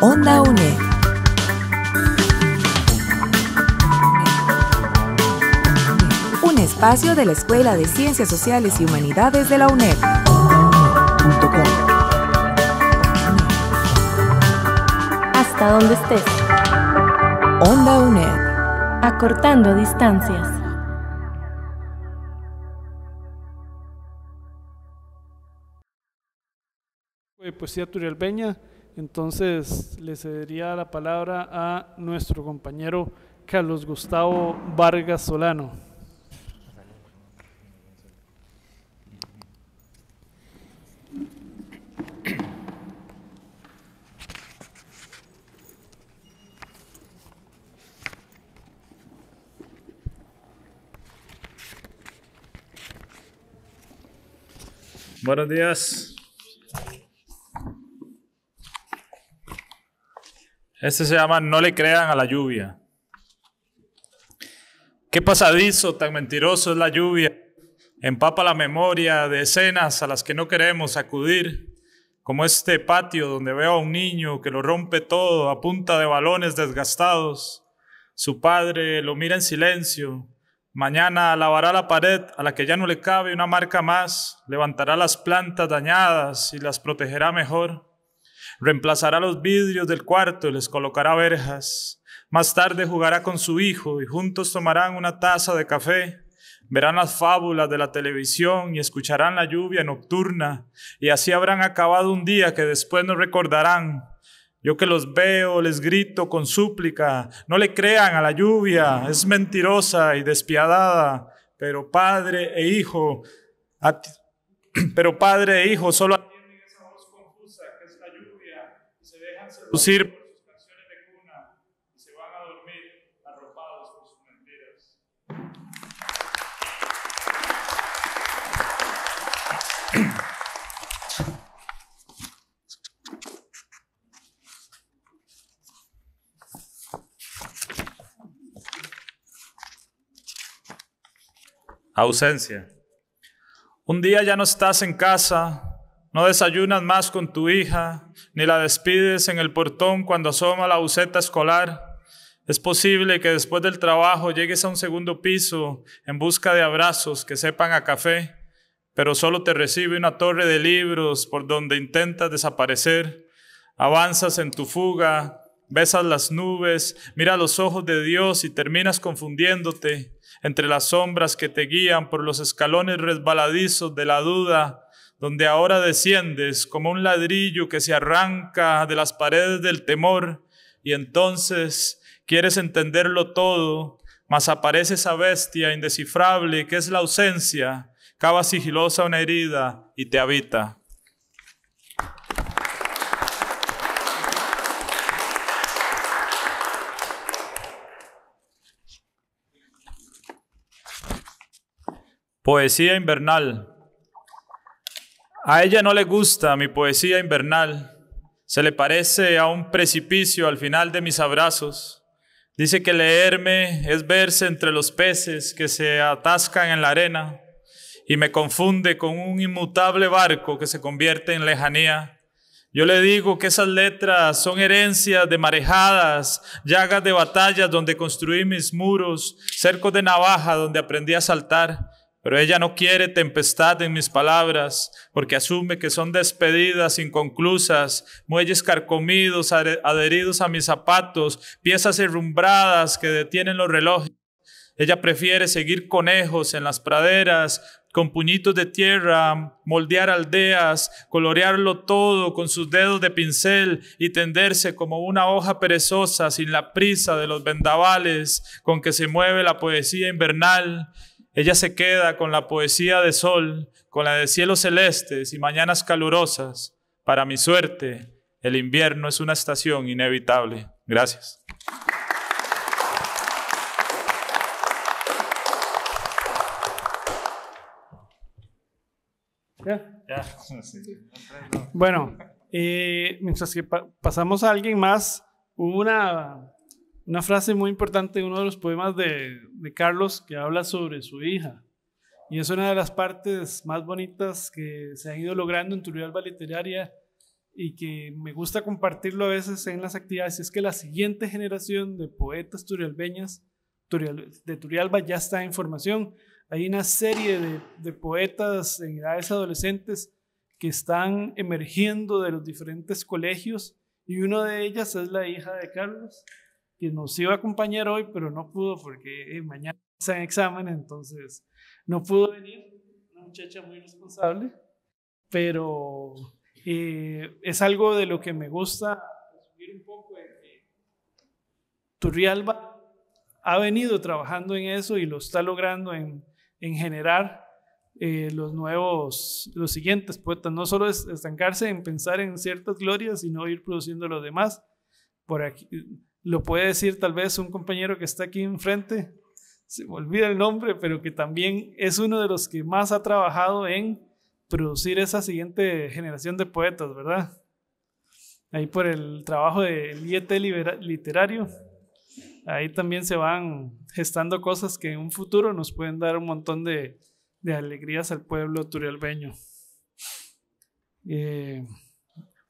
Onda UNED. Un espacio de la Escuela de Ciencias Sociales y Humanidades de la UNED. Hasta donde estés. Onda UNED. Acortando distancias. Pues poesía turialbeña. Entonces le cedería la palabra a nuestro compañero Carlos Gustavo Vargas Solano. Buenos días. Este se llama No le crean a la lluvia. Qué pasadizo tan mentiroso es la lluvia. Empapa la memoria de escenas a las que no queremos acudir, como este patio donde veo a un niño que lo rompe todo a punta de balones desgastados. Su padre lo mira en silencio, Mañana lavará la pared a la que ya no le cabe una marca más, levantará las plantas dañadas y las protegerá mejor, reemplazará los vidrios del cuarto y les colocará verjas. Más tarde jugará con su hijo y juntos tomarán una taza de café, verán las fábulas de la televisión y escucharán la lluvia nocturna, y así habrán acabado un día que después no recordarán yo que los veo, les grito con súplica, no le crean a la lluvia, es mentirosa y despiadada, pero padre e hijo, pero padre e hijo solo atienden esa voz confusa que es la lluvia se dejan ausencia. Un día ya no estás en casa, no desayunas más con tu hija, ni la despides en el portón cuando asoma la useta escolar. Es posible que después del trabajo llegues a un segundo piso en busca de abrazos que sepan a café, pero solo te recibe una torre de libros por donde intentas desaparecer. Avanzas en tu fuga besas las nubes, mira los ojos de Dios y terminas confundiéndote entre las sombras que te guían por los escalones resbaladizos de la duda, donde ahora desciendes como un ladrillo que se arranca de las paredes del temor y entonces quieres entenderlo todo, mas aparece esa bestia indescifrable que es la ausencia, cava sigilosa una herida y te habita. Poesía invernal. A ella no le gusta mi poesía invernal. Se le parece a un precipicio al final de mis abrazos. Dice que leerme es verse entre los peces que se atascan en la arena y me confunde con un inmutable barco que se convierte en lejanía. Yo le digo que esas letras son herencias de marejadas, llagas de batallas donde construí mis muros, cercos de navaja donde aprendí a saltar pero ella no quiere tempestad en mis palabras, porque asume que son despedidas inconclusas, muelles carcomidos adheridos a mis zapatos, piezas herrumbradas que detienen los relojes. Ella prefiere seguir conejos en las praderas, con puñitos de tierra, moldear aldeas, colorearlo todo con sus dedos de pincel y tenderse como una hoja perezosa sin la prisa de los vendavales con que se mueve la poesía invernal. Ella se queda con la poesía de sol, con la de cielos celestes y mañanas calurosas. Para mi suerte, el invierno es una estación inevitable. Gracias. Bueno, mientras que pasamos a alguien más, una una frase muy importante de uno de los poemas de, Carlos que habla sobre su hija. Y es una de las partes más bonitas que se han ido logrando en Turialba Literaria y que me gusta compartirlo a veces en las actividades. Es que la siguiente generación de poetas turialbeñas de Turrialba ya está en formación. Hay una serie de, de poetas en edades adolescentes que están emergiendo de los diferentes colegios y una de ellas es la hija de Carlos que nos iba a acompañar hoy, pero no pudo porque eh, mañana está en examen, entonces no pudo venir. Una muchacha muy responsable, pero eh, es algo de lo que me gusta subir un poco. Turrialba ha venido trabajando en eso y lo está logrando en, generar eh, los nuevos, los siguientes poetas. No solo es estancarse en pensar en ciertas glorias, sino ir produciendo los demás. Por aquí, lo puede decir tal vez un compañero que está aquí enfrente, se me olvida el nombre, pero que también es uno de los que más ha trabajado en producir esa siguiente generación de poetas, ¿verdad? Ahí por el trabajo del IET literario, ahí también se van gestando cosas que en un futuro nos pueden dar un montón de, alegrías al pueblo turialbeño. Eh,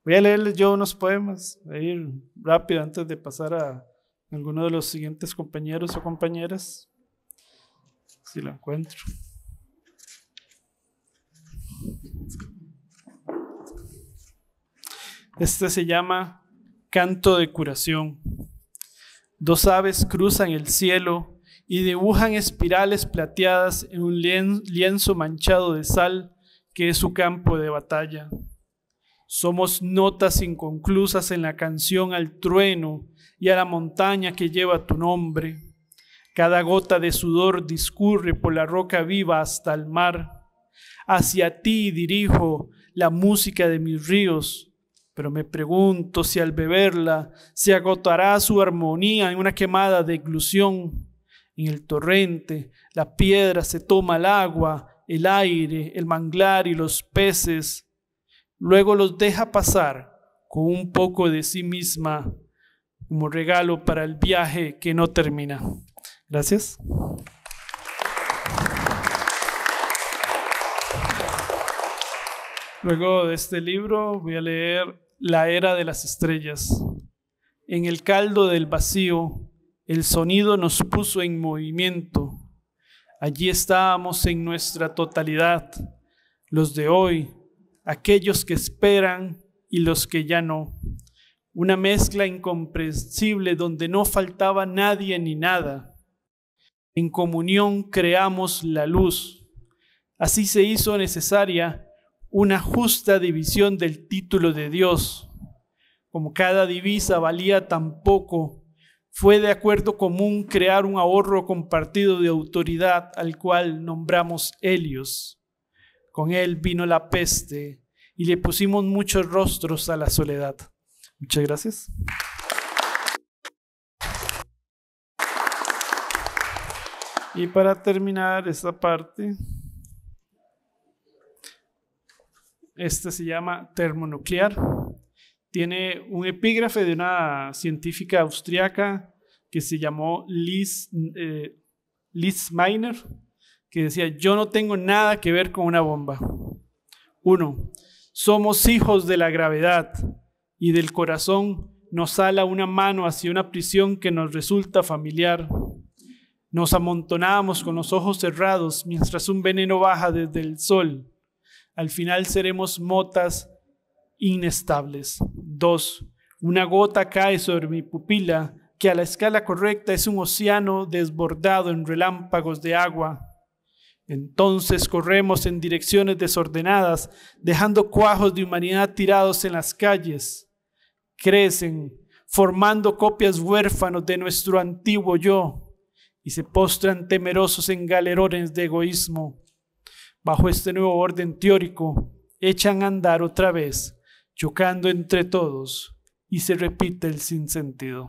Voy a leerles yo unos poemas, ir rápido antes de pasar a alguno de los siguientes compañeros o compañeras, si lo encuentro. Este se llama Canto de Curación. Dos aves cruzan el cielo y dibujan espirales plateadas en un lienzo manchado de sal que es su campo de batalla. Somos notas inconclusas en la canción al trueno y a la montaña que lleva tu nombre. Cada gota de sudor discurre por la roca viva hasta el mar. Hacia ti dirijo la música de mis ríos, pero me pregunto si al beberla se agotará su armonía en una quemada de ilusión. En el torrente la piedra se toma el agua, el aire, el manglar y los peces Luego los deja pasar con un poco de sí misma como regalo para el viaje que no termina. Gracias. Luego de este libro voy a leer La era de las estrellas. En el caldo del vacío, el sonido nos puso en movimiento. Allí estábamos en nuestra totalidad, los de hoy, aquellos que esperan y los que ya no. Una mezcla incomprensible donde no faltaba nadie ni nada. En comunión creamos la luz. Así se hizo necesaria una justa división del título de Dios. Como cada divisa valía tan poco, fue de acuerdo común crear un ahorro compartido de autoridad al cual nombramos Helios. Con él vino la peste y le pusimos muchos rostros a la soledad. Muchas gracias. Y para terminar esta parte, esta se llama termonuclear. Tiene un epígrafe de una científica austriaca que se llamó Liz eh, Miner que decía, yo no tengo nada que ver con una bomba. Uno, somos hijos de la gravedad y del corazón nos ala una mano hacia una prisión que nos resulta familiar. Nos amontonamos con los ojos cerrados mientras un veneno baja desde el sol. Al final seremos motas inestables. Dos, una gota cae sobre mi pupila que a la escala correcta es un océano desbordado en relámpagos de agua. Entonces corremos en direcciones desordenadas, dejando cuajos de humanidad tirados en las calles. Crecen, formando copias huérfanos de nuestro antiguo yo, y se postran temerosos en galerones de egoísmo. Bajo este nuevo orden teórico, echan a andar otra vez, chocando entre todos, y se repite el sinsentido.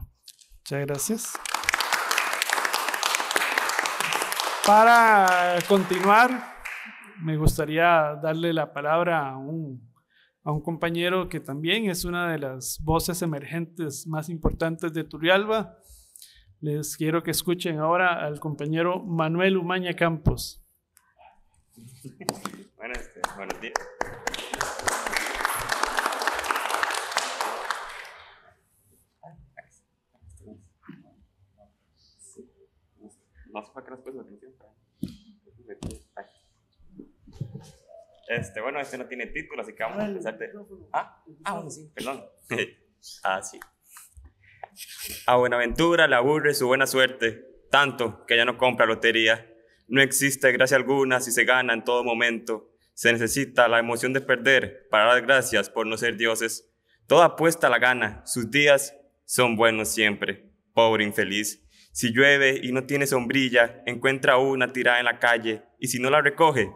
Muchas gracias. Para continuar, me gustaría darle la palabra a un, compañero que también es una de las voces emergentes más importantes de Turrialba. Les quiero que escuchen ahora al compañero Manuel Umaña Campos. Buenas, este, buenos días. Este, bueno, este no tiene título, así que vamos a empezar de... ¿Ah? ah, bueno, sí, perdón. ah, sí. A Buenaventura le aburre su buena suerte, tanto que ya no compra lotería. No existe gracia alguna si se gana en todo momento. Se necesita la emoción de perder para dar gracias por no ser dioses. Toda apuesta la gana, sus días son buenos siempre. Pobre infeliz. Si llueve y no tiene sombrilla, encuentra una tirada en la calle y si no la recoge,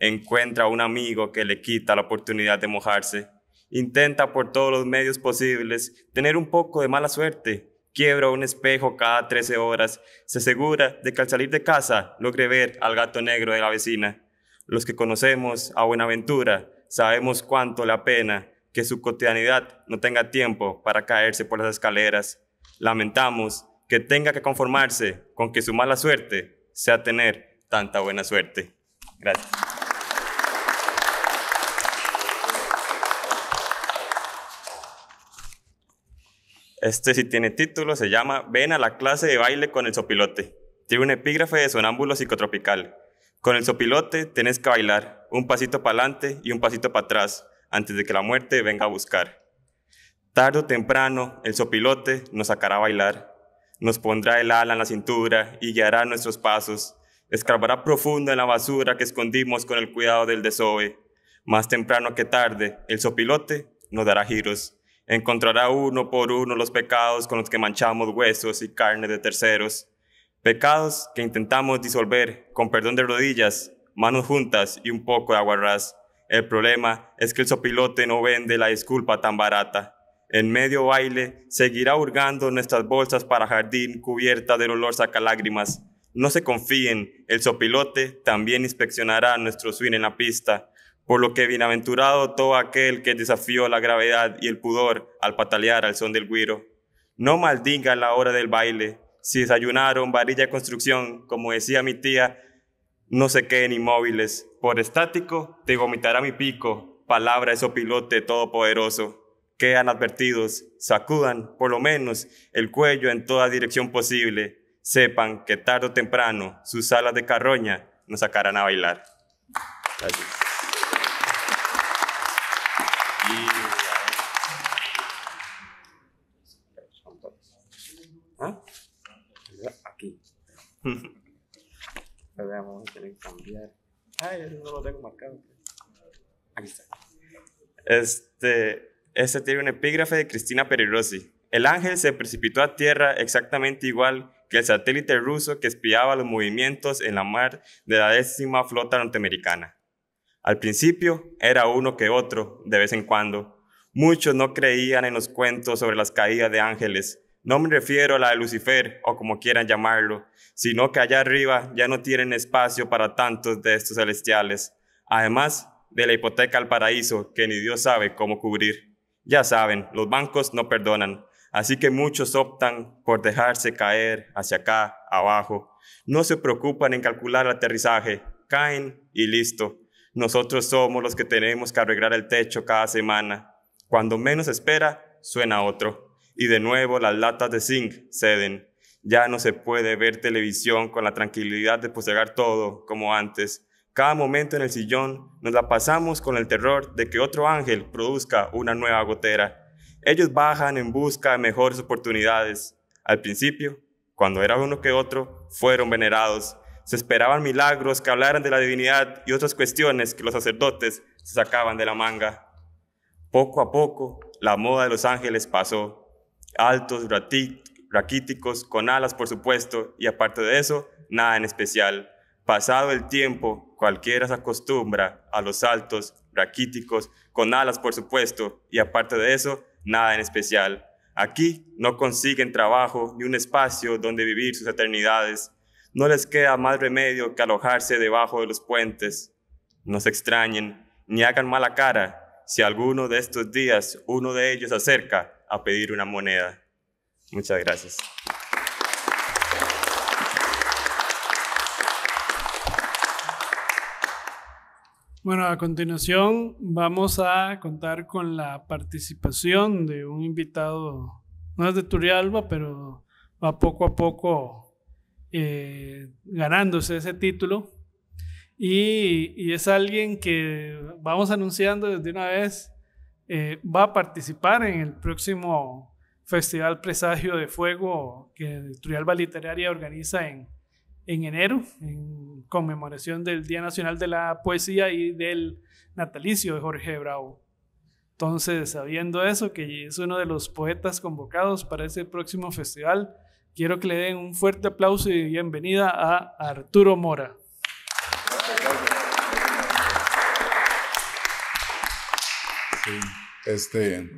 encuentra a un amigo que le quita la oportunidad de mojarse, intenta por todos los medios posibles tener un poco de mala suerte, quiebra un espejo cada 13 horas, se asegura de que al salir de casa logre ver al gato negro de la vecina. Los que conocemos a Buenaventura sabemos cuánto le pena que su cotidianidad no tenga tiempo para caerse por las escaleras. Lamentamos que tenga que conformarse con que su mala suerte sea tener tanta buena suerte. Gracias. Este sí tiene título, se llama Ven a la clase de baile con el sopilote. Tiene un epígrafe de sonámbulo psicotropical. Con el sopilote tenés que bailar, un pasito para adelante y un pasito para atrás, antes de que la muerte venga a buscar. Tardo o temprano, el sopilote nos sacará a bailar, nos pondrá el ala en la cintura y guiará nuestros pasos, escarbará profundo en la basura que escondimos con el cuidado del desove. Más temprano que tarde, el sopilote nos dará giros encontrará uno por uno los pecados con los que manchamos huesos y carne de terceros, pecados que intentamos disolver con perdón de rodillas, manos juntas y un poco de aguarrás. El problema es que el sopilote no vende la disculpa tan barata. En medio baile seguirá hurgando nuestras bolsas para jardín cubierta del olor lágrimas. No se confíen, el sopilote también inspeccionará nuestro swing en la pista. Por lo que bienaventurado todo aquel que desafió la gravedad y el pudor al patalear al son del guiro. No maldiga la hora del baile. Si desayunaron varilla de construcción, como decía mi tía, no se queden inmóviles. Por estático te vomitará mi pico. Palabra de pilote todopoderoso. Quedan advertidos, sacudan por lo menos el cuello en toda dirección posible. Sepan que tarde o temprano sus alas de carroña nos sacarán a bailar. Este, este tiene un epígrafe de Cristina Perirosi. El ángel se precipitó a tierra exactamente igual que el satélite ruso que espiaba los movimientos en la mar de la décima flota norteamericana. Al principio era uno que otro, de vez en cuando. Muchos no creían en los cuentos sobre las caídas de ángeles, no me refiero a la de Lucifer o como quieran llamarlo, sino que allá arriba ya no tienen espacio para tantos de estos celestiales, además de la hipoteca al paraíso que ni Dios sabe cómo cubrir. Ya saben, los bancos no perdonan, así que muchos optan por dejarse caer hacia acá, abajo. No se preocupan en calcular el aterrizaje, caen y listo. Nosotros somos los que tenemos que arreglar el techo cada semana. Cuando menos espera, suena otro y de nuevo las latas de zinc ceden. Ya no se puede ver televisión con la tranquilidad de posegar todo como antes. Cada momento en el sillón nos la pasamos con el terror de que otro ángel produzca una nueva gotera. Ellos bajan en busca de mejores oportunidades. Al principio, cuando era uno que otro, fueron venerados. Se esperaban milagros que hablaran de la divinidad y otras cuestiones que los sacerdotes sacaban de la manga. Poco a poco, la moda de los ángeles pasó altos, raquíticos, con alas, por supuesto, y aparte de eso, nada en especial. Pasado el tiempo, cualquiera se acostumbra a los altos, raquíticos, con alas, por supuesto, y aparte de eso, nada en especial. Aquí no consiguen trabajo ni un espacio donde vivir sus eternidades. No les queda más remedio que alojarse debajo de los puentes. No se extrañen ni hagan mala cara si alguno de estos días uno de ellos acerca a pedir una moneda. Muchas gracias. Bueno, a continuación vamos a contar con la participación de un invitado, no es de Turialba, pero va poco a poco eh, ganándose ese título. Y, y, es alguien que vamos anunciando desde una vez, eh, va a participar en el próximo Festival Presagio de Fuego que Trialba Literaria organiza en, en enero, en conmemoración del Día Nacional de la Poesía y del natalicio de Jorge Bravo. Entonces, sabiendo eso, que es uno de los poetas convocados para ese próximo festival, quiero que le den un fuerte aplauso y bienvenida a Arturo Mora. Este,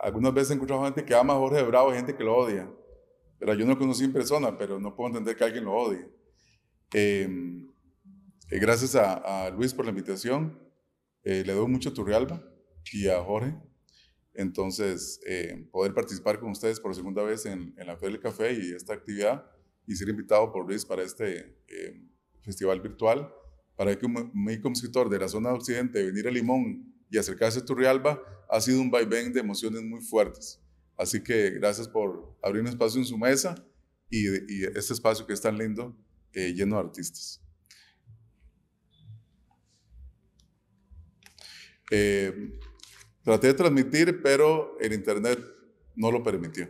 algunas veces he gente que ama a Jorge Bravo y gente que lo odia. Pero yo no lo conocí en persona, pero no puedo entender que alguien lo odie. Em, eh, gracias a, Luis por la invitación. Eh, le doy mucho a Turrialba y a Jorge. Entonces, eh, poder participar con ustedes por segunda vez en, la Feria del Café y esta actividad y ser invitado por Luis para este festival virtual, para que un, un escritor de la zona occidente venir a Limón y acercarse a Turrialba ha sido un vaivén de emociones muy fuertes. Así que gracias por abrir un espacio en su mesa y, este espacio que es tan lindo, eh, lleno de artistas. Eh, traté de transmitir, pero el internet no lo permitió.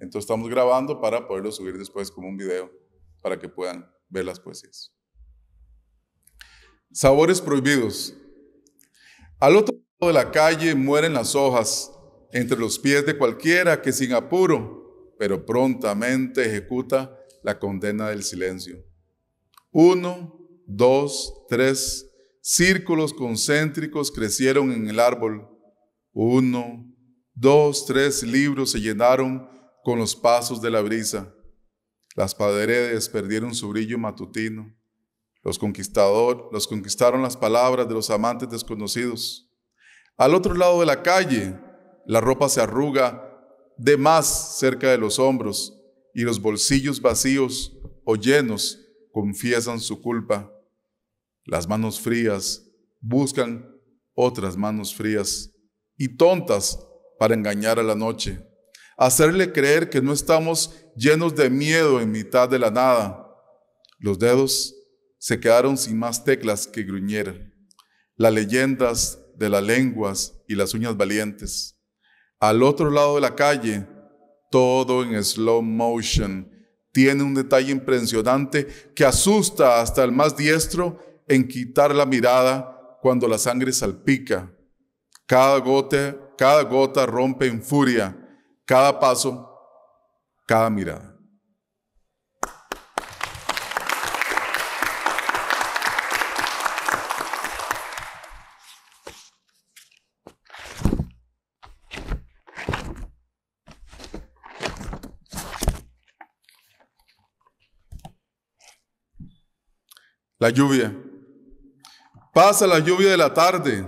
Entonces estamos grabando para poderlo subir después como un video para que puedan ver las poesías. Sabores prohibidos. Al otro lado de la calle mueren las hojas entre los pies de cualquiera que sin apuro, pero prontamente ejecuta la condena del silencio. Uno, dos, tres círculos concéntricos crecieron en el árbol. Uno, dos, tres libros se llenaron con los pasos de la brisa. Las paredes perdieron su brillo matutino. Los, conquistador, los conquistaron las palabras de los amantes desconocidos. Al otro lado de la calle, la ropa se arruga de más cerca de los hombros y los bolsillos vacíos o llenos confiesan su culpa. Las manos frías buscan otras manos frías y tontas para engañar a la noche, hacerle creer que no estamos llenos de miedo en mitad de la nada. Los dedos se quedaron sin más teclas que gruñera, las leyendas de las lenguas y las uñas valientes. Al otro lado de la calle, todo en slow motion, tiene un detalle impresionante que asusta hasta el más diestro en quitar la mirada cuando la sangre salpica. Cada gote cada gota rompe en furia, cada paso, cada mirada. la lluvia. Pasa la lluvia de la tarde,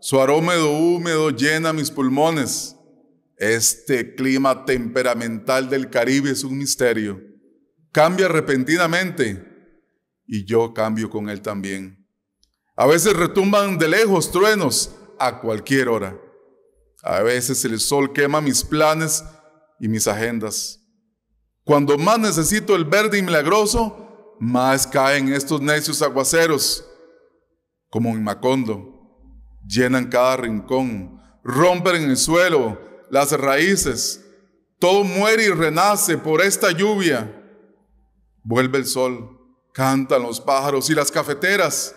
su aroma húmedo llena mis pulmones. Este clima temperamental del Caribe es un misterio. Cambia repentinamente y yo cambio con él también. A veces retumban de lejos truenos a cualquier hora. A veces el sol quema mis planes y mis agendas. Cuando más necesito el verde y milagroso, más caen estos necios aguaceros, como en Macondo, llenan cada rincón, rompen el suelo, las raíces, todo muere y renace por esta lluvia. Vuelve el sol, cantan los pájaros y las cafeteras,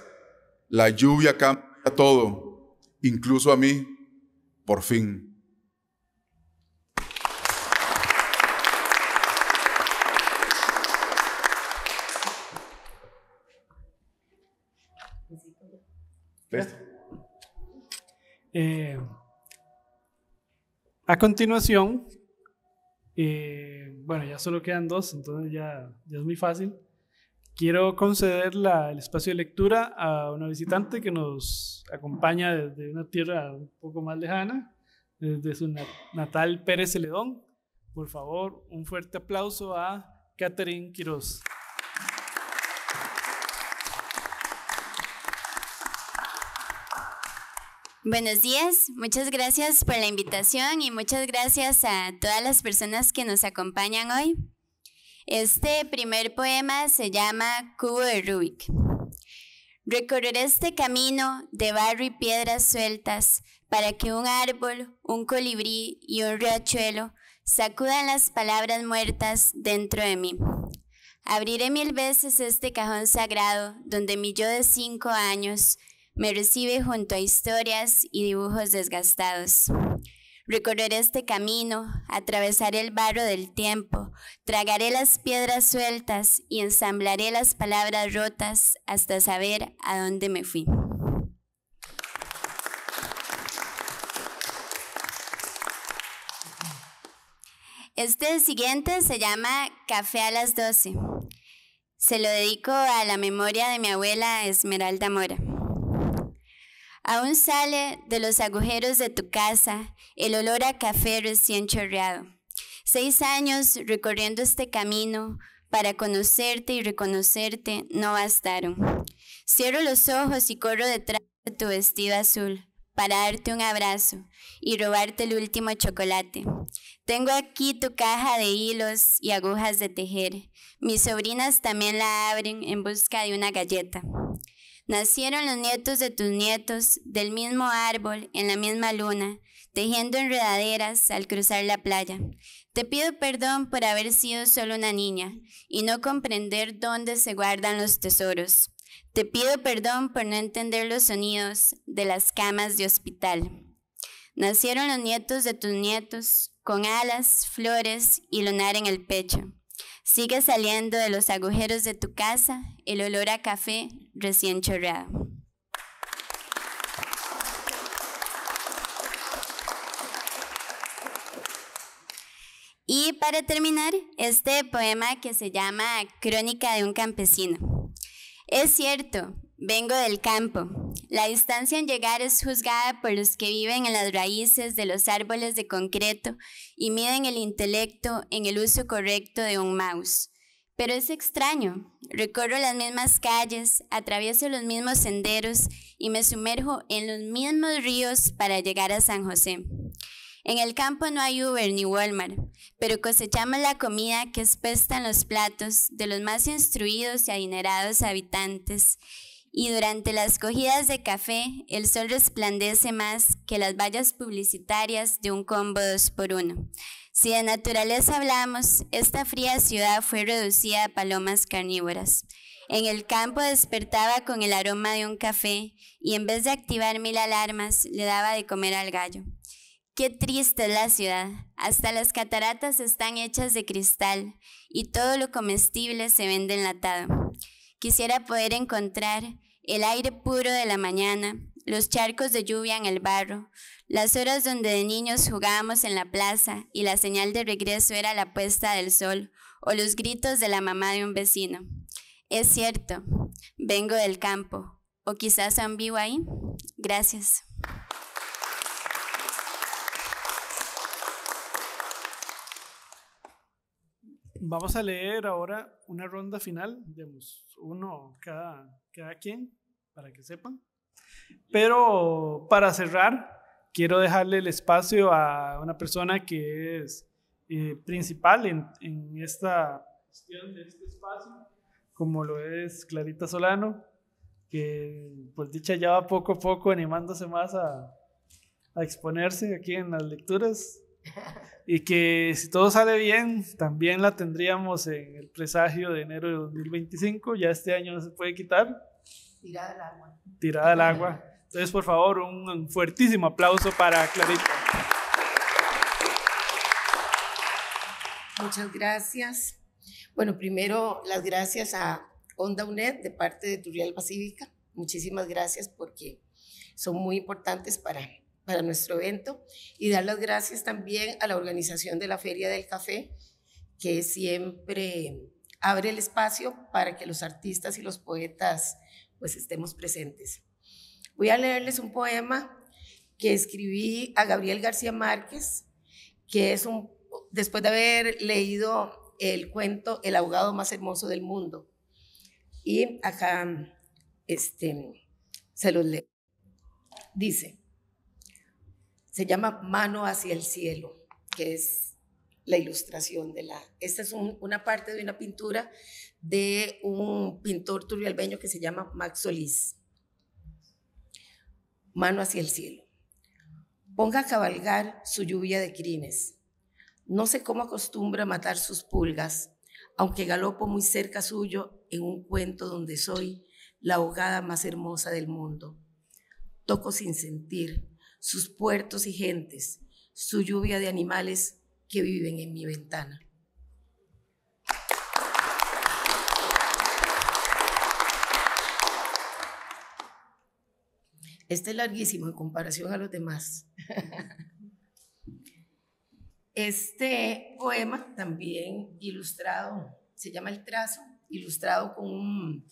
la lluvia cambia todo, incluso a mí, por fin. Eh, a continuación, eh, bueno, ya solo quedan dos, entonces ya, es muy fácil. Quiero conceder el espacio de lectura a una visitante que nos acompaña desde una tierra un poco más lejana, desde su natal Pérez Celedón. Por favor, un fuerte aplauso a Catherine Quiroz. Buenos días, muchas gracias por la invitación y muchas gracias a todas las personas que nos acompañan hoy. Este primer poema se llama Cubo de Rubik. Recorrer este camino de barro y piedras sueltas para que un árbol, un colibrí y un riachuelo sacudan las palabras muertas dentro de mí. Abriré mil veces este cajón sagrado donde mi yo de cinco años me recibe junto a historias y dibujos desgastados. Recorreré este camino, atravesaré el barro del tiempo, tragaré las piedras sueltas y ensamblaré las palabras rotas hasta saber a dónde me fui. Este siguiente se llama Café a las 12. Se lo dedico a la memoria de mi abuela Esmeralda Mora. Aún sale de los agujeros de tu casa el olor a café recién chorreado. Seis años recorriendo este camino para conocerte y reconocerte no bastaron. Cierro los ojos y corro detrás de tu vestido azul para darte un abrazo y robarte el último chocolate. Tengo aquí tu caja de hilos y agujas de tejer. Mis sobrinas también la abren en busca de una galleta. Nacieron los nietos de tus nietos, del mismo árbol, en la misma luna, tejiendo enredaderas al cruzar la playa. Te pido perdón por haber sido solo una niña y no comprender dónde se guardan los tesoros. Te pido perdón por no entender los sonidos de las camas de hospital. Nacieron los nietos de tus nietos, con alas, flores y lunar en el pecho. Sigue saliendo de los agujeros de tu casa el olor a café recién chorreado. Y para terminar, este poema que se llama Crónica de un campesino. Es cierto, vengo del campo, la distancia en llegar es juzgada por los que viven en las raíces de los árboles de concreto y miden el intelecto en el uso correcto de un mouse. Pero es extraño, recorro las mismas calles, atravieso los mismos senderos y me sumerjo en los mismos ríos para llegar a San José. En el campo no hay Uber ni Walmart, pero cosechamos la comida que espesta en los platos de los más instruidos y adinerados habitantes y durante las cogidas de café el sol resplandece más que las vallas publicitarias de un combo 2x1. Si de naturaleza hablamos, esta fría ciudad fue reducida a palomas carnívoras. En el campo despertaba con el aroma de un café y en vez de activar mil alarmas le daba de comer al gallo. Qué triste es la ciudad. Hasta las cataratas están hechas de cristal y todo lo comestible se vende enlatado. Quisiera poder encontrar el aire puro de la mañana, los charcos de lluvia en el barro, las horas donde de niños jugábamos en la plaza y la señal de regreso era la puesta del sol o los gritos de la mamá de un vecino. Es cierto, vengo del campo, o quizás son vivo ahí. Gracias. Vamos a leer ahora una ronda final, digamos, uno cada, cada quien, para que sepan. Pero para cerrar, quiero dejarle el espacio a una persona que es eh, principal en, esta cuestión de este espacio, como lo es Clarita Solano, que pues dicha ya va poco a poco animándose más a, a exponerse aquí en las lecturas. Y que si todo sale bien, también la tendríamos en el presagio de enero de 2025. Ya este año no se puede quitar. Tirada al agua. Tirada al agua. Entonces, por favor, un fuertísimo aplauso para Clarita. Muchas gracias. Bueno, primero las gracias a Onda UNED de parte de Turrialba Pacífica. Muchísimas gracias porque son muy importantes para para nuestro evento y dar las gracias también a la organización de la Feria del Café, que siempre abre el espacio para que los artistas y los poetas pues estemos presentes. Voy a leerles un poema que escribí a Gabriel García Márquez, que es un, después de haber leído el cuento El abogado más hermoso del mundo. Y acá este, se los leo. Dice, se llama Mano hacia el cielo, que es la ilustración de la... Esta es una parte de una pintura de un pintor turrialbeño que se llama Max Solís. Mano hacia el cielo. Ponga a cabalgar su lluvia de crines. No sé cómo acostumbra matar sus pulgas, aunque galopo muy cerca suyo en un cuento donde soy la ahogada más hermosa del mundo. Toco sin sentir, sus puertos y gentes, su lluvia de animales que viven en mi ventana. Este es larguísimo en comparación a los demás. Este poema, también ilustrado, se llama El Trazo, ilustrado con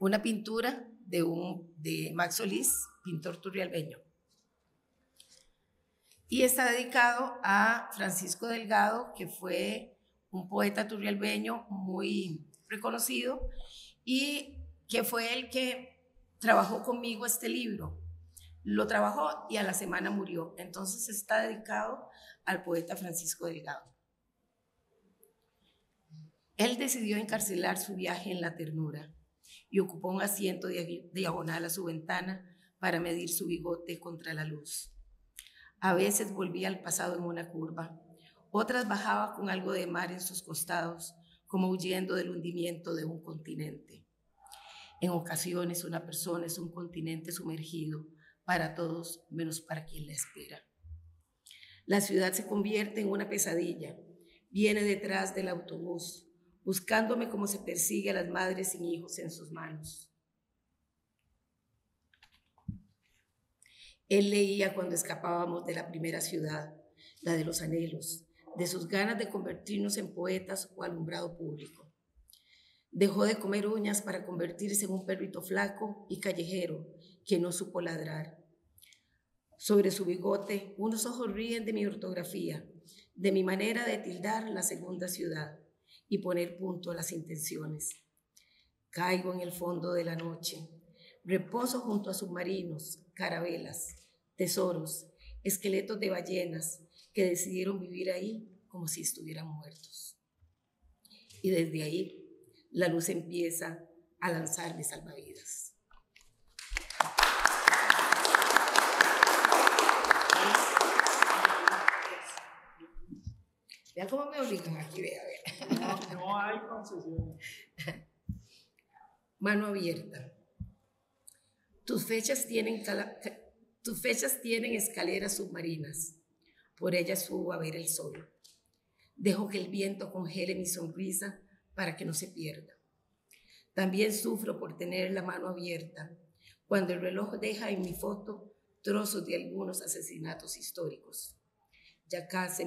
una pintura de, un, de Max Solís, pintor turrialbeño y está dedicado a Francisco Delgado, que fue un poeta turrialbeño muy reconocido y que fue el que trabajó conmigo este libro. Lo trabajó y a la semana murió. Entonces está dedicado al poeta Francisco Delgado. Él decidió encarcelar su viaje en la ternura y ocupó un asiento diagonal a su ventana para medir su bigote contra la luz. A veces volvía al pasado en una curva, otras bajaba con algo de mar en sus costados, como huyendo del hundimiento de un continente. En ocasiones una persona es un continente sumergido para todos menos para quien la espera. La ciudad se convierte en una pesadilla. Viene detrás del autobús, buscándome como se persigue a las madres sin hijos en sus manos. Él leía cuando escapábamos de la primera ciudad, la de los anhelos, de sus ganas de convertirnos en poetas o alumbrado público. Dejó de comer uñas para convertirse en un perrito flaco y callejero que no supo ladrar. Sobre su bigote, unos ojos ríen de mi ortografía, de mi manera de tildar la segunda ciudad y poner punto a las intenciones. Caigo en el fondo de la noche, reposo junto a submarinos, carabelas, tesoros, esqueletos de ballenas que decidieron vivir ahí como si estuvieran muertos. Y desde ahí la luz empieza a mis salvavidas. Vean cómo me obligan aquí, vea, no hay concesiones. Mano abierta. Tus fechas tienen, escaleras submarinas. Por ellas subo a ver el sol. Dejo que el viento congele mi sonrisa para que no se pierda. También sufro por tener la mano abierta cuando el reloj deja en mi foto trozos de algunos asesinatos históricos. Ya casi,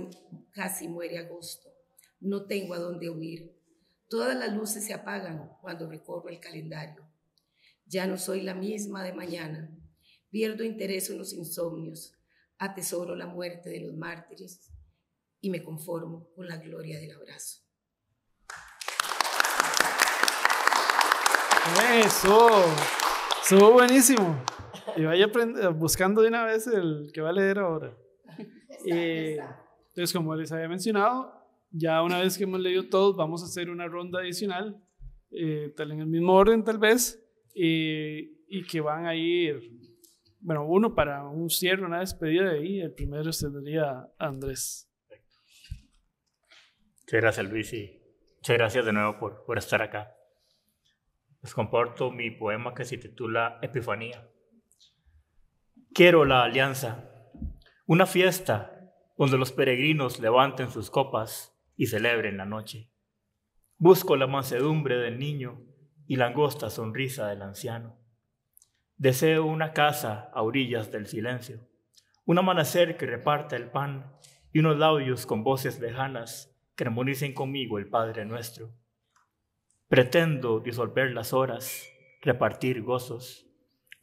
casi muere agosto. No tengo a dónde huir. Todas las luces se apagan cuando recorro el calendario. Ya no soy la misma de mañana. Pierdo interés en los insomnios, atesoro la muerte de los mártires y me conformo con la gloria del abrazo. Eso, estuvo buenísimo. Y vaya buscando de una vez el que va a leer ahora. Eh, entonces, como les había mencionado, ya una vez que hemos leído todos, vamos a hacer una ronda adicional, eh, tal en el mismo orden tal vez, y, que van a ir, bueno, uno para un cierre, una despedida ahí el primero sería Andrés. Muchas gracias Luis y muchas gracias de nuevo por, por estar acá. Les comparto mi poema que se titula Epifanía. Quiero la alianza, una fiesta donde los peregrinos levanten sus copas y celebren la noche. Busco la mansedumbre del niño y la angosta sonrisa del anciano. Deseo una casa a orillas del silencio, un amanecer que reparta el pan y unos labios con voces lejanas que armonicen conmigo el Padre nuestro. Pretendo disolver las horas, repartir gozos,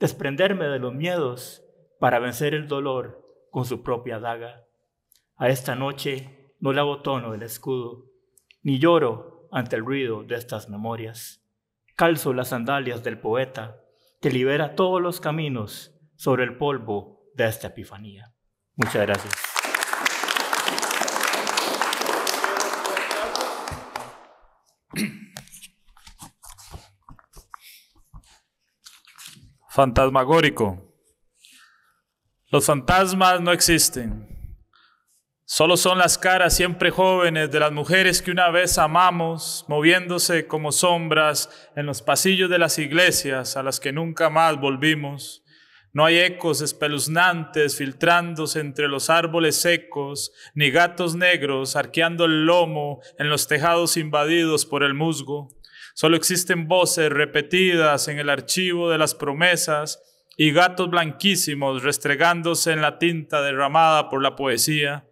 desprenderme de los miedos para vencer el dolor con su propia daga. A esta noche no le tono el escudo, ni lloro ante el ruido de estas memorias calzo las sandalias del poeta que libera todos los caminos sobre el polvo de esta epifanía. Muchas gracias. Fantasmagórico. Los fantasmas no existen. Solo son las caras siempre jóvenes de las mujeres que una vez amamos, moviéndose como sombras en los pasillos de las iglesias a las que nunca más volvimos. No hay ecos espeluznantes filtrándose entre los árboles secos, ni gatos negros arqueando el lomo en los tejados invadidos por el musgo. Solo existen voces repetidas en el archivo de las promesas y gatos blanquísimos restregándose en la tinta derramada por la poesía.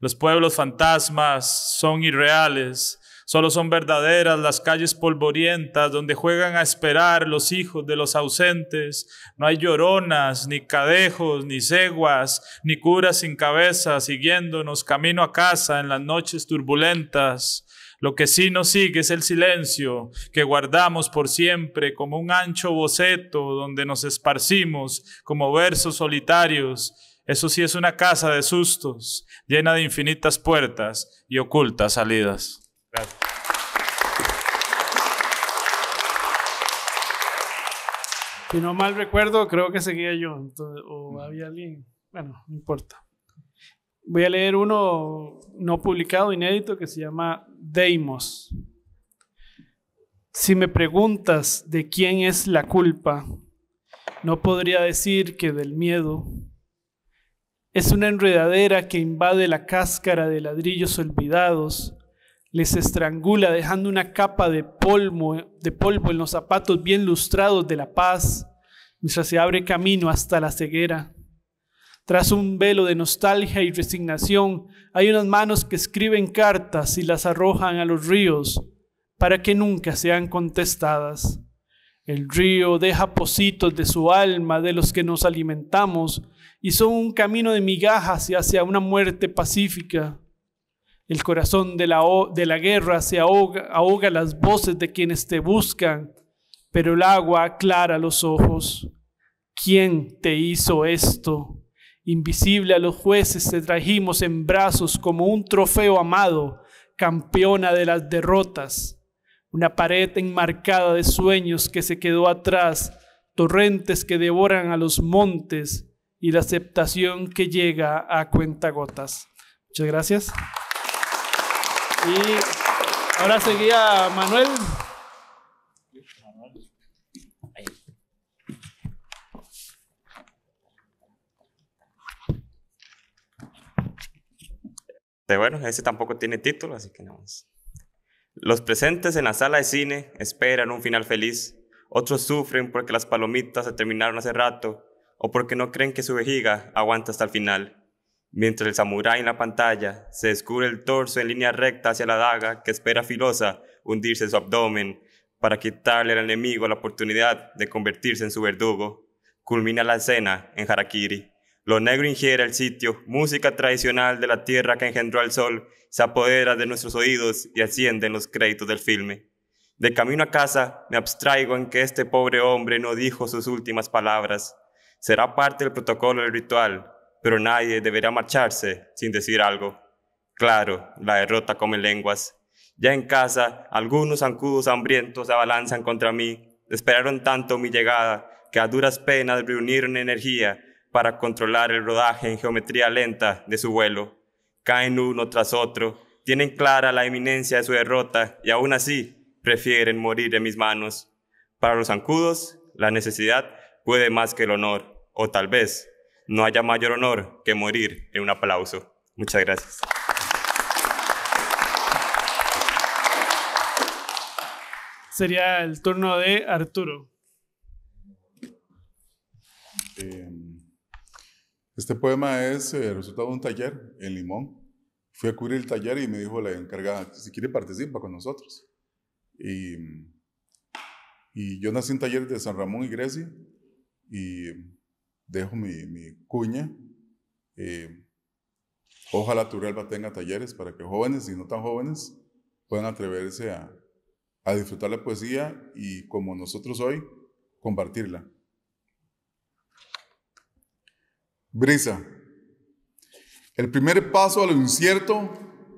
Los pueblos fantasmas son irreales. Solo son verdaderas las calles polvorientas donde juegan a esperar los hijos de los ausentes. No hay lloronas, ni cadejos, ni ceguas, ni curas sin cabeza siguiéndonos camino a casa en las noches turbulentas. Lo que sí nos sigue es el silencio que guardamos por siempre como un ancho boceto donde nos esparcimos como versos solitarios eso sí es una casa de sustos, llena de infinitas puertas y ocultas salidas. Si no mal recuerdo, creo que seguía yo, o había alguien, bueno, no importa. Voy a leer uno no publicado, inédito, que se llama Deimos. Si me preguntas de quién es la culpa, no podría decir que del miedo, es una enredadera que invade la cáscara de ladrillos olvidados, les estrangula dejando una capa de polvo, en los zapatos bien lustrados de la paz, mientras se abre camino hasta la ceguera. Tras un velo de nostalgia y resignación, hay unas manos que escriben cartas y las arrojan a los ríos para que nunca sean contestadas. El río deja pocitos de su alma, de los que nos alimentamos, y son un camino de migajas hacia una muerte pacífica. El corazón de la, de la guerra se ahoga, ahoga las voces de quienes te buscan, pero el agua aclara los ojos. ¿Quién te hizo esto? Invisible a los jueces te trajimos en brazos como un trofeo amado, campeona de las derrotas una pared enmarcada de sueños que se quedó atrás, torrentes que devoran a los montes y la aceptación que llega a cuentagotas. Muchas gracias. Y ahora seguía Manuel. bueno, ese tampoco tiene título, así que no. Más. Los presentes en la sala de cine esperan un final feliz. Otros sufren porque las palomitas se terminaron hace rato o porque no creen que su vejiga aguanta hasta el final. Mientras el samurái en la pantalla se descubre el torso en línea recta hacia la daga que espera filosa hundirse en su abdomen para quitarle al enemigo la oportunidad de convertirse en su verdugo. Culmina la escena en Harakiri. Lo negro ingiere el sitio, música tradicional de la tierra que engendró al sol, se apodera de nuestros oídos y asciende en los créditos del filme. De camino a casa me abstraigo en que este pobre hombre no dijo sus últimas palabras. Será parte del protocolo del ritual, pero nadie deberá marcharse sin decir algo. Claro, la derrota come lenguas. Ya en casa, algunos zancudos hambrientos se abalanzan contra mí. Esperaron tanto mi llegada que a duras penas reunieron energía para controlar el rodaje en geometría lenta de su vuelo. Caen uno tras otro, tienen clara la eminencia de su derrota y aún así prefieren morir en mis manos. Para los zancudos, la necesidad puede más que el honor, o tal vez no haya mayor honor que morir en un aplauso. Muchas gracias. Sería el turno de Arturo. Eh, este poema es eh, el resultado de un taller en Limón. Fui a cubrir el taller y me dijo la encargada, si quiere participa con nosotros. Y, yo nací en talleres de San Ramón y Grecia y dejo mi, mi cuña. Eh, ojalá Turrialba tenga talleres para que jóvenes y no tan jóvenes puedan atreverse a disfrutar la poesía y como nosotros hoy, compartirla. Brisa. El primer paso a lo incierto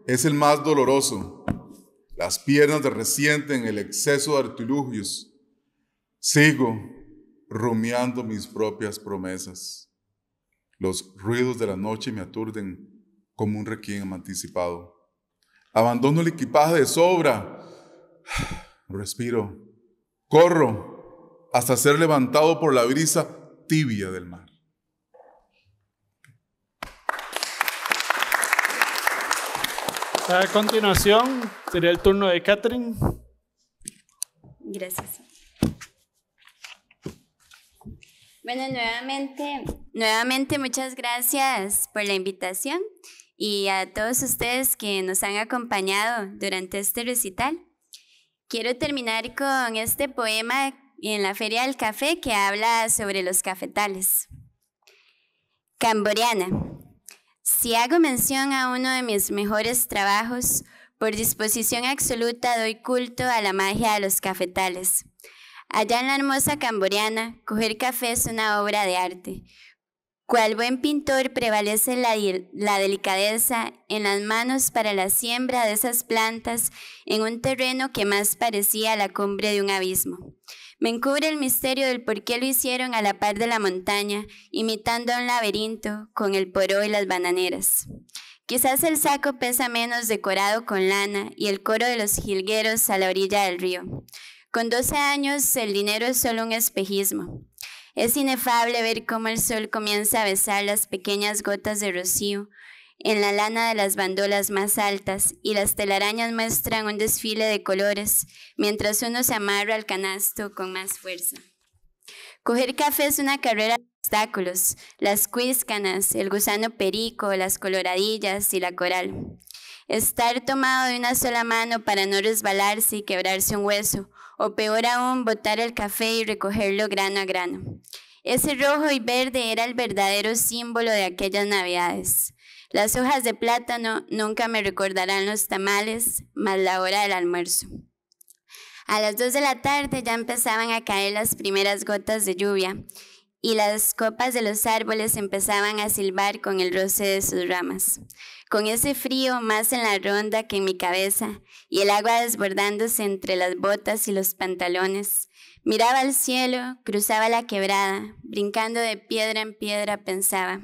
es el más doloroso. Las piernas de en el exceso de artilugios. Sigo rumiando mis propias promesas. Los ruidos de la noche me aturden como un requiem anticipado. Abandono el equipaje de sobra. Respiro. Corro hasta ser levantado por la brisa tibia del mar. A continuación sería el turno de Catherine. Gracias. Bueno, nuevamente, nuevamente muchas gracias por la invitación y a todos ustedes que nos han acompañado durante este recital. Quiero terminar con este poema en la Feria del Café que habla sobre los cafetales. Camboriana. Si hago mención a uno de mis mejores trabajos, por disposición absoluta doy culto a la magia de los cafetales. Allá en la hermosa Camboriana, coger café es una obra de arte. Cual buen pintor prevalece la delicadeza en las manos para la siembra de esas plantas en un terreno que más parecía la cumbre de un abismo. Me encubre el misterio del por qué lo hicieron a la par de la montaña, imitando a un laberinto con el poró y las bananeras. Quizás el saco pesa menos decorado con lana y el coro de los jilgueros a la orilla del río. Con 12 años el dinero es solo un espejismo. Es inefable ver cómo el sol comienza a besar las pequeñas gotas de rocío en la lana de las bandolas más altas y las telarañas muestran un desfile de colores mientras uno se amarra al canasto con más fuerza. Coger café es una carrera de obstáculos, las cuíscanas, el gusano perico, las coloradillas y la coral. Estar tomado de una sola mano para no resbalarse y quebrarse un hueso, o peor aún, botar el café y recogerlo grano a grano. Ese rojo y verde era el verdadero símbolo de aquellas navidades. Las hojas de plátano nunca me recordarán los tamales, más la hora del almuerzo. A las dos de la tarde ya empezaban a caer las primeras gotas de lluvia y las copas de los árboles empezaban a silbar con el roce de sus ramas. Con ese frío más en la ronda que en mi cabeza y el agua desbordándose entre las botas y los pantalones, miraba al cielo, cruzaba la quebrada, brincando de piedra en piedra pensaba.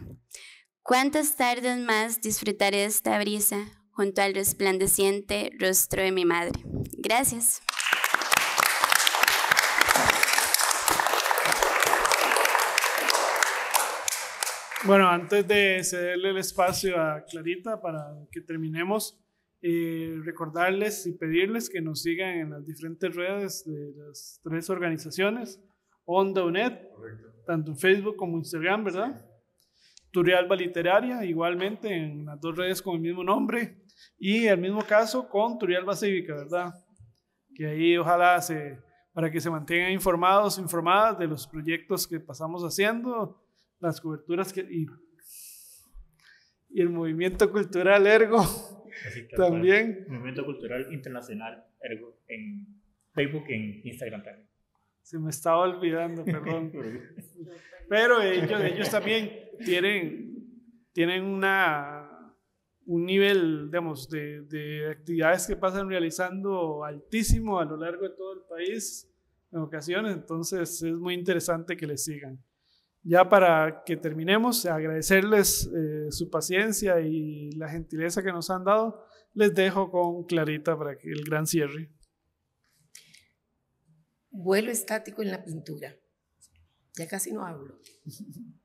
¿Cuántas tardes más disfrutaré de esta brisa junto al resplandeciente rostro de mi madre? Gracias. Bueno, antes de cederle el espacio a Clarita para que terminemos, eh, recordarles y pedirles que nos sigan en las diferentes redes de las tres organizaciones, Onda UNED, tanto en Facebook como Instagram, ¿verdad? Turialba Literaria, igualmente en las dos redes con el mismo nombre. Y el mismo caso con Turialba Cívica, ¿verdad? Que ahí ojalá se, para que se mantengan informados, informadas de los proyectos que pasamos haciendo, las coberturas que, y, el movimiento cultural ergo también. El movimiento cultural internacional ergo en Facebook y en Instagram también. Se me estaba olvidando, perdón. Pero ellos, ellos también tienen, tienen una, un nivel, digamos, de, de actividades que pasan realizando altísimo a lo largo de todo el país en ocasiones, entonces es muy interesante que les sigan. Ya para que terminemos, agradecerles eh, su paciencia y la gentileza que nos han dado, les dejo con Clarita para que el gran cierre. Vuelo estático en la pintura. Ya casi no hablo.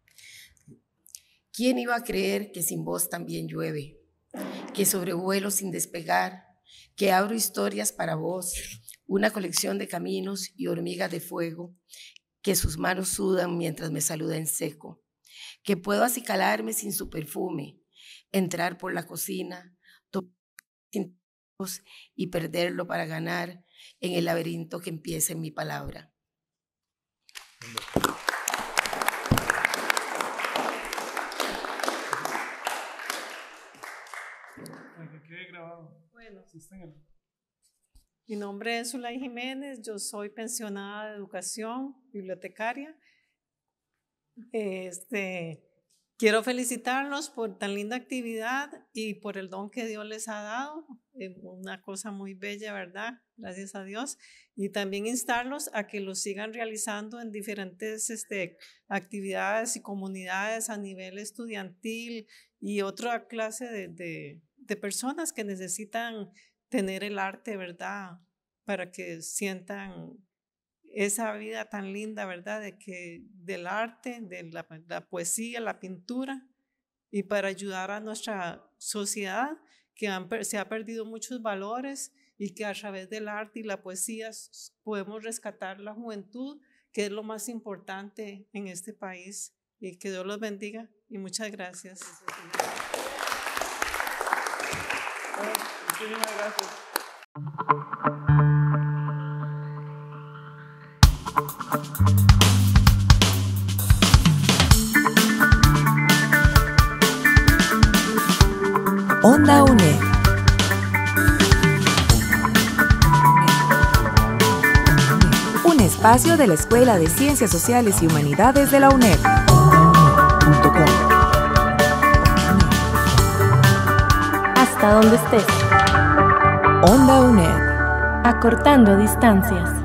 ¿Quién iba a creer que sin vos también llueve? Que sobrevuelo sin despegar, que abro historias para vos, una colección de caminos y hormigas de fuego, que sus manos sudan mientras me saluda en seco, que puedo acicalarme sin su perfume, entrar por la cocina, tomar y perderlo para ganar en el laberinto que empieza en mi palabra. Mi nombre es Zulay Jiménez, yo soy pensionada de educación, bibliotecaria. Este, quiero felicitarlos por tan linda actividad y por el don que Dios les ha dado. Eh, una cosa muy bella, ¿verdad? Gracias a Dios. Y también instarlos a que lo sigan realizando en diferentes este, actividades y comunidades a nivel estudiantil y otra clase de de personas que necesitan tener el arte, ¿verdad? Para que sientan esa vida tan linda, ¿verdad? De que del arte, de la, poesía, la pintura, y para ayudar a nuestra sociedad que se ha perdido muchos valores y que a través del arte y la poesía podemos rescatar la juventud, que es lo más importante en este país. Y que Dios los bendiga y muchas gracias Onda UNED. Un espacio de la Escuela de Ciencias Sociales y Humanidades de la UNED. hasta donde estés. Onda UNED. Acortando distancias.